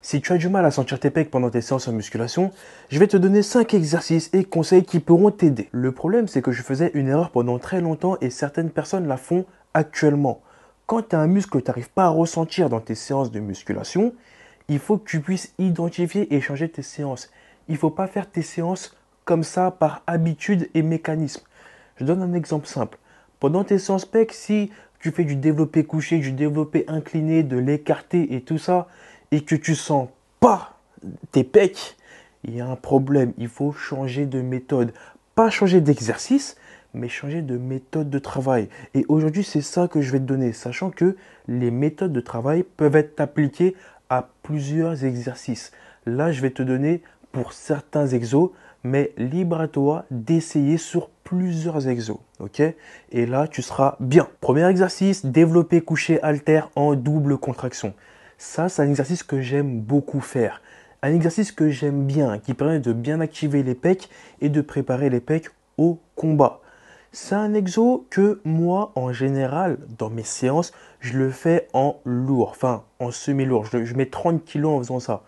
Si tu as du mal à sentir tes pecs pendant tes séances en musculation, je vais te donner 5 exercices et conseils qui pourront t'aider. Le problème, c'est que je faisais une erreur pendant très longtemps et certaines personnes la font actuellement. Quand tu as un muscle que tu n'arrives pas à ressentir dans tes séances de musculation, il faut que tu puisses identifier et changer tes séances. Il ne faut pas faire tes séances comme ça par habitude et mécanisme. Je donne un exemple simple. Pendant tes séances pecs, si tu fais du développé couché, du développé incliné, de l'écarté et tout ça, et que tu sens pas tes pecs, il y a un problème. Il faut changer de méthode. Pas changer d'exercice, mais changer de méthode de travail. Et aujourd'hui, c'est ça que je vais te donner, sachant que les méthodes de travail peuvent être appliquées à plusieurs exercices. Là, je vais te donner pour certains exos, mais libre à toi d'essayer sur plusieurs exos. Ok Et là, tu seras bien. Premier exercice, développer coucher alter en double contraction. Ça, c'est un exercice que j'aime beaucoup faire. Un exercice que j'aime bien, qui permet de bien activer les pecs et de préparer les pecs au combat. C'est un exo que moi, en général, dans mes séances, je le fais en lourd, enfin en semi-lourd. Je, mets 30 kg en faisant ça.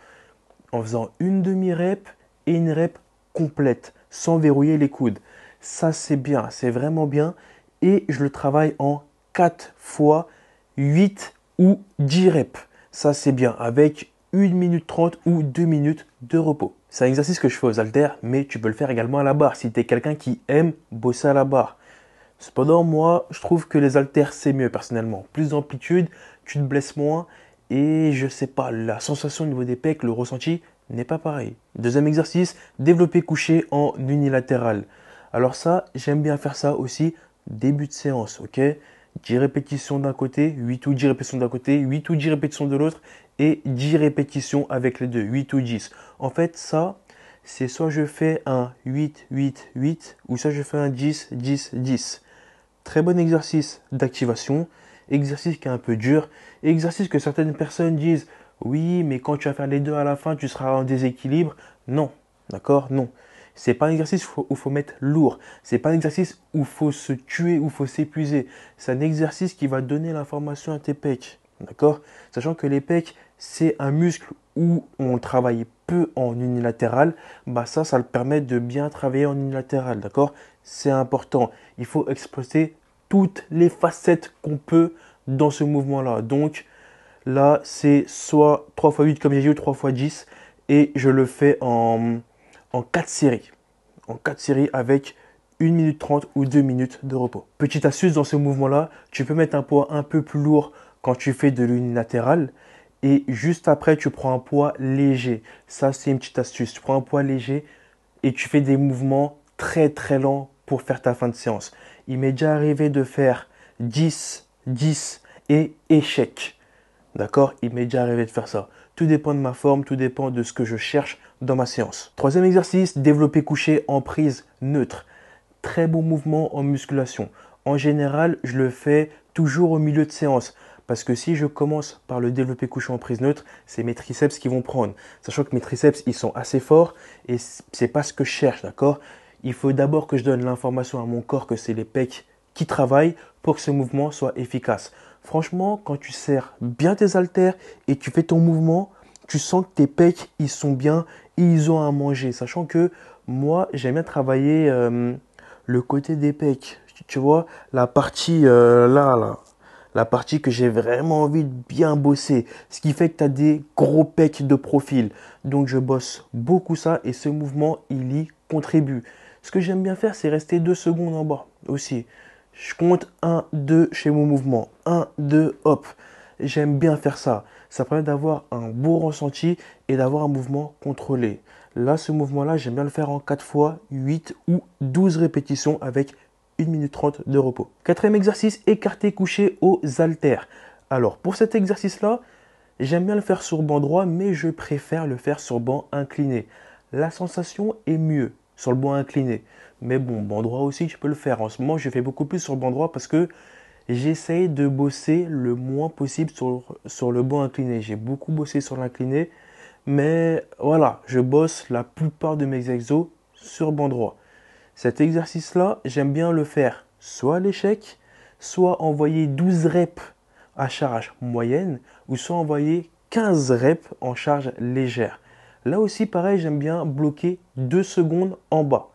En faisant une demi-rep et une rep complète, sans verrouiller les coudes. Ça, c'est bien, c'est vraiment bien. Et je le travaille en 4 fois 8 ou 10 reps. Ça, c'est bien avec 1 minute 30 ou 2 minutes de repos. C'est un exercice que je fais aux haltères, mais tu peux le faire également à la barre si tu es quelqu'un qui aime bosser à la barre. Cependant, moi, je trouve que les haltères, c'est mieux personnellement. Plus d'amplitude, tu te blesses moins et je sais pas, la sensation au niveau des pecs, le ressenti n'est pas pareil. Deuxième exercice, développer coucher en unilatéral. Alors ça, j'aime bien faire ça aussi début de séance, ok 10 répétitions d'un côté, 8 ou 10 répétitions d'un côté, 8 ou 10 répétitions de l'autre et 10 répétitions avec les deux, 8 ou 10. En fait, ça, c'est soit je fais un 8, 8, 8 ou soit je fais un 10, 10, 10. Très bon exercice d'activation, exercice qui est un peu dur, exercice que certaines personnes disent oui, mais quand tu vas faire les deux à la fin, tu seras en déséquilibre. Non, d'accord, non. C'est pas un exercice où il faut mettre lourd. C'est pas un exercice où il faut se tuer, où il faut s'épuiser. C'est un exercice qui va donner l'information à tes pecs. D'accord Sachant que les pecs, c'est un muscle où on travaille peu en unilatéral, bah ça, ça le permet de bien travailler en unilatéral. D'accord C'est important. Il faut exploiter toutes les facettes qu'on peut dans ce mouvement-là. Donc, là, c'est soit 3 x 8 comme j'ai dit ou 3 x 10 et je le fais en en 4 séries. En 4 séries avec 1 minute 30 ou 2 minutes de repos. Petite astuce dans ce mouvement-là, tu peux mettre un poids un peu plus lourd quand tu fais de l'unilatéral et juste après tu prends un poids léger. Ça c'est une petite astuce. Tu prends un poids léger et tu fais des mouvements très très lents pour faire ta fin de séance. Il m'est déjà arrivé de faire 10, 10 et échec. D'accord Il m'est déjà arrivé de faire ça. Tout dépend de ma forme, tout dépend de ce que je cherche dans ma séance. Troisième exercice, développer couché en prise neutre. Très bon mouvement en musculation. En général, je le fais toujours au milieu de séance. Parce que si je commence par le développer couché en prise neutre, c'est mes triceps qui vont prendre. Sachant que mes triceps, ils sont assez forts et ce n'est pas ce que je cherche, d'accord Il faut d'abord que je donne l'information à mon corps que c'est les pecs qui travaillent pour que ce mouvement soit efficace. Franchement, quand tu serres bien tes haltères et tu fais ton mouvement, tu sens que tes pecs, ils sont bien et ils ont à manger. Sachant que moi, j'aime bien travailler euh, le côté des pecs. Tu vois, la partie euh, là, là, la partie que j'ai vraiment envie de bien bosser. Ce qui fait que tu as des gros pecs de profil. Donc je bosse beaucoup ça et ce mouvement, il y contribue. Ce que j'aime bien faire, c'est rester deux secondes en bas aussi. Je compte 1, 2 chez mon mouvement. 1, 2, hop. J'aime bien faire ça. Ça permet d'avoir un beau ressenti et d'avoir un mouvement contrôlé. Là, ce mouvement-là, j'aime bien le faire en 4 fois 8 ou 12 répétitions avec 1 minute 30 de repos. Quatrième exercice, écarté couché aux haltères. Alors, pour cet exercice-là, j'aime bien le faire sur banc droit, mais je préfère le faire sur banc incliné. La sensation est mieux sur le banc incliné. Mais bon, droit aussi, je peux le faire. En ce moment, je fais beaucoup plus sur droit parce que j'essaye de bosser le moins possible sur, sur le banc incliné. J'ai beaucoup bossé sur l'incliné, mais voilà, je bosse la plupart de mes exos sur banc droit. Cet exercice-là, j'aime bien le faire soit à l'échec, soit envoyer 12 reps à charge moyenne, ou soit envoyer 15 reps en charge légère. Là aussi, pareil, j'aime bien bloquer 2 secondes en bas.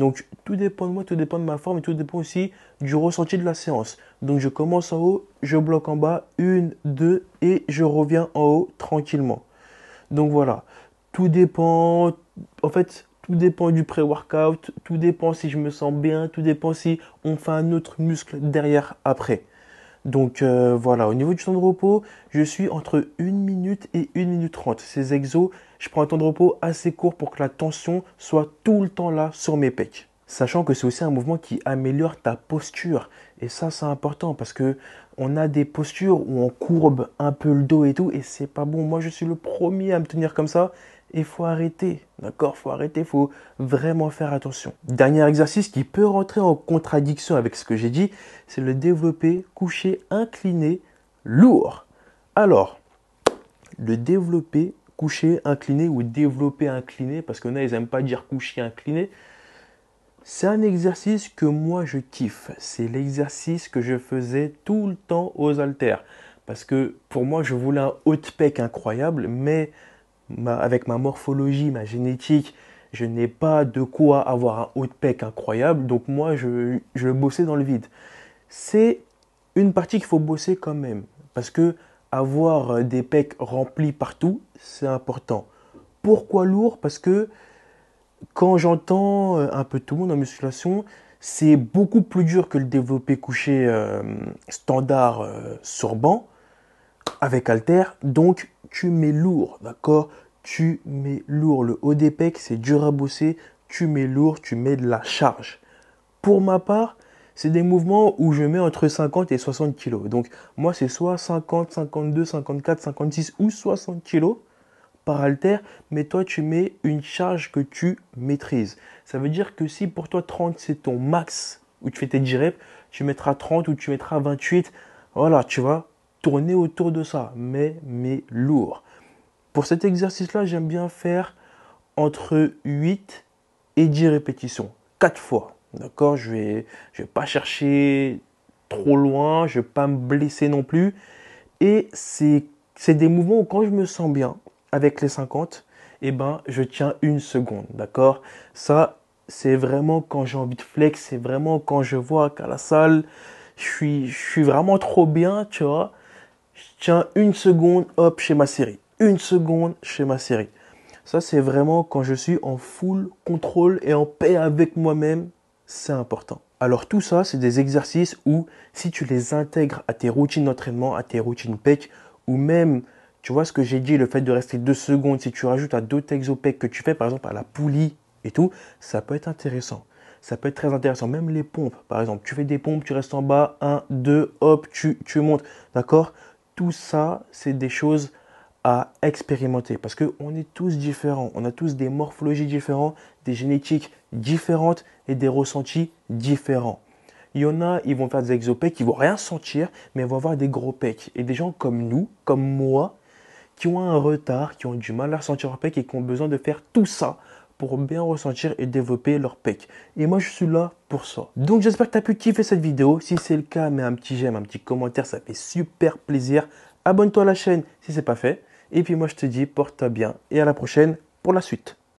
Donc tout dépend de moi, tout dépend de ma forme et tout dépend aussi du ressenti de la séance. Donc je commence en haut, je bloque en bas, une, deux, et je reviens en haut tranquillement. Donc voilà, tout dépend, en fait, tout dépend du pré-workout, tout dépend si je me sens bien, tout dépend si on fait un autre muscle derrière après. Donc euh, voilà, au niveau du temps de repos, je suis entre 1 minute et 1 minute 30. Ces exos, je prends un temps de repos assez court pour que la tension soit tout le temps là sur mes pecs. Sachant que c'est aussi un mouvement qui améliore ta posture. Et ça, c'est important parce que on a des postures où on courbe un peu le dos et tout, et c'est pas bon. Moi, je suis le premier à me tenir comme ça, et faut arrêter, d'accord Faut arrêter, faut vraiment faire attention. Dernier exercice qui peut rentrer en contradiction avec ce que j'ai dit, c'est le développé couché incliné lourd. Alors, le développé couché incliné ou développé incliné, parce qu'on a, ils n'aiment pas dire couché incliné. C'est un exercice que moi je kiffe. C'est l'exercice que je faisais tout le temps aux haltères. Parce que pour moi, je voulais un haute pec incroyable, mais avec ma morphologie, ma génétique, je n'ai pas de quoi avoir un haut de pec incroyable, donc moi je, je bossais dans le vide. C'est une partie qu'il faut bosser quand même, parce que avoir euh, des pecs remplis partout, c'est important. Pourquoi lourd Parce que quand j'entends euh, un peu tout le monde en musculation, c'est beaucoup plus dur que le développé couché euh, standard sorbant. sur banc avec Alter, donc tu mets lourd, d'accord Tu mets lourd. Le haut des pecs, c'est dur à bosser, tu mets lourd, tu mets de la charge. Pour ma part, c'est des mouvements où je mets entre 50 et 60 kg. Donc moi, c'est soit 50, 52, 54, 56 ou 60 kg par alter, mais toi, tu mets une charge que tu maîtrises. Ça veut dire que si pour toi 30, c'est ton max où tu fais tes 10 reps, tu mettras 30 ou tu mettras 28. Voilà, tu vois, tourner autour de ça, mais, mais lourd. Pour cet exercice-là, j'aime bien faire entre 8 et 10 répétitions, 4 fois. D'accord Je ne vais, je vais pas chercher trop loin, je ne vais pas me blesser non plus. Et c'est des mouvements où quand je me sens bien avec les 50, eh ben, je tiens une seconde, d'accord Ça, c'est vraiment quand j'ai envie de flex, c'est vraiment quand je vois qu'à la salle, je suis, je suis vraiment trop bien, tu vois tiens, une seconde, hop, chez ma série. Une seconde, chez ma série. Ça, c'est vraiment quand je suis en full contrôle et en paix avec moi-même, c'est important. Alors tout ça, c'est des exercices où si tu les intègres à tes routines d'entraînement, à tes routines PEC, ou même, tu vois ce que j'ai dit, le fait de rester deux secondes, si tu rajoutes à d'autres PEC que tu fais, par exemple à la poulie et tout, ça peut être intéressant. Ça peut être très intéressant. Même les pompes, par exemple, tu fais des pompes, tu restes en bas, un, deux, hop, tu montes, d'accord tout ça, c'est des choses à expérimenter parce qu'on est tous différents, on a tous des morphologies différentes, des génétiques différentes et des ressentis différents. Il y en a, ils vont faire des exopèques, ils vont rien sentir, mais ils vont avoir des gros pecs. Et des gens comme nous, comme moi, qui ont un retard, qui ont du mal à ressentir leur pec et qui ont besoin de faire tout ça pour bien ressentir et développer leur pec. Et moi, je suis là pour ça. Donc, j'espère que tu as pu kiffer cette vidéo. Si c'est le cas, mets un petit j'aime, un petit commentaire, ça fait super plaisir. Abonne-toi à la chaîne si c'est pas fait. Et puis, moi, je te dis, porte-toi bien et à la prochaine pour la suite.